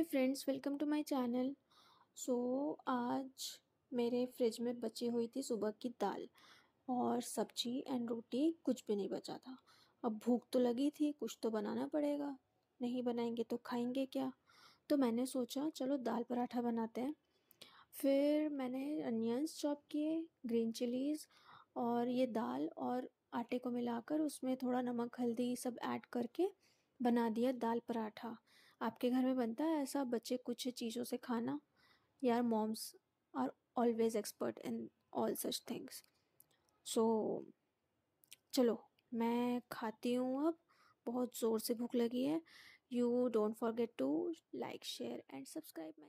hi friends welcome to my channel so आज मेरे fridge में बची हुई थी सुबह की दाल और सब्जी एंड रोटी कुछ भी नहीं बचा था अब भूख तो लगी थी कुछ तो बनाना पड़ेगा नहीं बनाएंगे तो खाएंगे क्या तो मैंने सोचा चलो दाल पराठा बनाते हैं फिर मैंने अनियंस चॉप किए ग्रीन चिलीज़ और ये दाल और आटे को मिलाकर उसमें थोड़ा नमक हल्दी सब ऐड करके बना दिया दाल पराठा आपके घर में बनता है ऐसा बच्चे कुछ चीज़ों से खाना यार moms are always expert in all such things so चलो मैं खाती हूँ अब बहुत ज़ोर से भूख लगी है you don't forget to like share and subscribe my